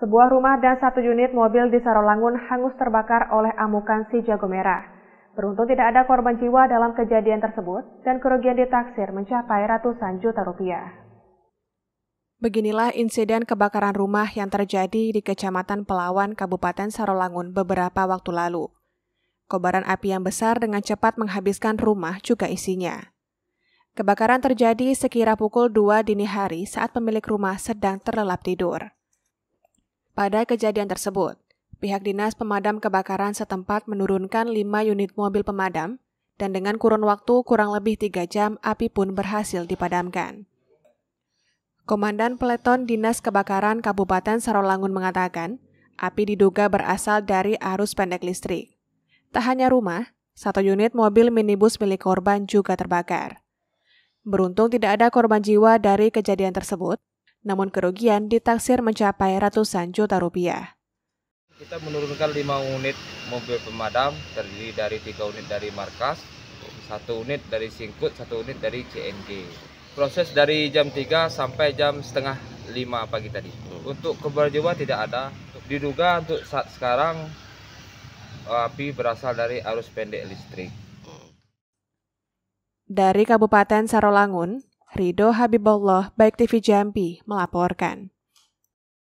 Sebuah rumah dan satu unit mobil di Sarolangun hangus terbakar oleh amukan si jago merah. Beruntung tidak ada korban jiwa dalam kejadian tersebut dan kerugian ditaksir mencapai ratusan juta rupiah. Beginilah insiden kebakaran rumah yang terjadi di Kecamatan Pelawan, Kabupaten Sarolangun beberapa waktu lalu. Kobaran api yang besar dengan cepat menghabiskan rumah juga isinya. Kebakaran terjadi sekira pukul 2 dini hari saat pemilik rumah sedang terlelap tidur. Pada kejadian tersebut, pihak Dinas Pemadam Kebakaran setempat menurunkan 5 unit mobil pemadam dan dengan kurun waktu kurang lebih 3 jam api pun berhasil dipadamkan. Komandan Peleton Dinas Kebakaran Kabupaten Sarolangun mengatakan, api diduga berasal dari arus pendek listrik. Tak hanya rumah, satu unit mobil minibus milik korban juga terbakar. Beruntung tidak ada korban jiwa dari kejadian tersebut, namun kerugian ditaksir mencapai ratusan juta rupiah. Kita menurunkan 5 unit mobil pemadam terdiri dari 3 unit dari markas, 1 unit dari Singkut, 1 unit dari CNG. Proses dari jam 3 sampai jam setengah 5 pagi tadi. Hmm. Untuk keberjauhan tidak ada. Diduga untuk saat sekarang api berasal dari arus pendek listrik. Hmm. Dari Kabupaten Sarolangun, Rido Habibullah, Baik TV Jambi, melaporkan.